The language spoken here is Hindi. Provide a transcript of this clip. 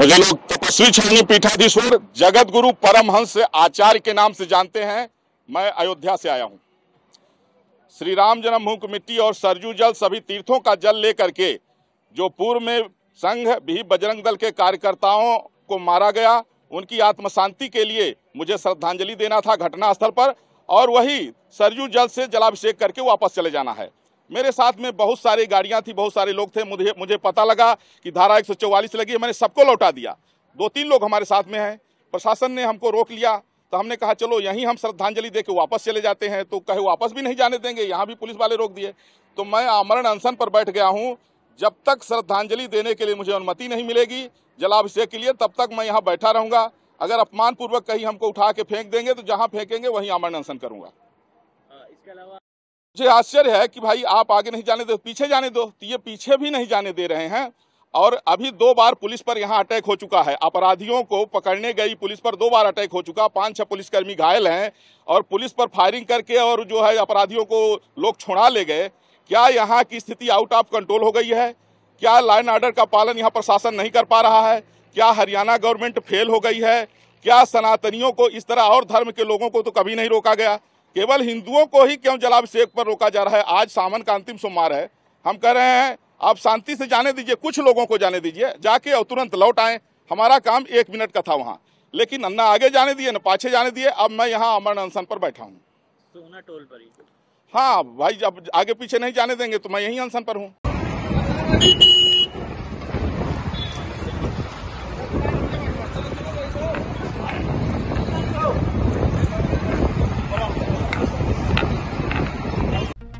मुझे लोग तपस्वी छानी पीठाधीश्वर जगत गुरु परमहंस आचार्य के नाम से जानते हैं मैं अयोध्या से आया हूँ श्री राम जन्मभूमि मिट्टी और सरजू जल सभी तीर्थों का जल लेकर के जो पूर्व में संघ भी बजरंग दल के कार्यकर्ताओं को मारा गया उनकी आत्मशांति के लिए मुझे श्रद्धांजलि देना था घटनास्थल पर और वही सरजू जल से जलाभिषेक करके वापस चले जाना है मेरे साथ में बहुत सारी गाड़ियाँ थी बहुत सारे लोग थे मुझे मुझे पता लगा कि धारा एक लगी मैंने सबको लौटा दिया दो तीन लोग हमारे साथ में हैं प्रशासन ने हमको रोक लिया तो हमने कहा चलो यहीं हम श्रद्धांजलि दे के वापस चले जाते हैं तो कहे वापस भी नहीं जाने देंगे यहाँ भी पुलिस वाले रोक दिए तो मैं आमरण अनशन पर बैठ गया हूँ जब तक श्रद्धांजलि देने के लिए मुझे अनुमति नहीं मिलेगी जलाभिषेक के लिए तब तक मैं यहाँ बैठा रहूँगा अगर अपमानपूर्वक कहीं हमको उठा के फेंक देंगे तो जहाँ फेंकेंगे वहीं आमरण अनशन करूँगा इसके अलावा मुझे आश्चर्य है कि भाई आप आगे नहीं जाने दो पीछे जाने दो तो ये पीछे भी नहीं जाने दे रहे हैं और अभी दो बार पुलिस पर यहाँ अटैक हो चुका है अपराधियों को पकड़ने गई पुलिस पर दो बार अटैक हो चुका पांच छह पुलिसकर्मी घायल हैं और पुलिस पर फायरिंग करके और जो है अपराधियों को लोग छोड़ा ले गए क्या यहाँ की स्थिति आउट ऑफ कंट्रोल हो गई है क्या लाइन ऑर्डर का पालन यहाँ प्रशासन नहीं कर पा रहा है क्या हरियाणा गवर्नमेंट फेल हो गई है क्या सनातनियों को इस तरह और धर्म के लोगों को तो कभी नहीं रोका गया केवल हिंदुओं को ही क्यों जलाभिषेक पर रोका जा रहा है आज सावन का अंतिम सोमवार है हम कह रहे हैं आप शांति से जाने दीजिए कुछ लोगों को जाने दीजिए जाके और तुरंत लौट आए हमारा काम एक मिनट का था वहाँ लेकिन न आगे जाने दिए न पाछे जाने दिए अब मैं यहाँ अमर अनशन पर बैठा हूँ टोल पर हाँ भाई जब आगे पीछे नहीं जाने देंगे तो मैं यहीं अनशन पर हूँ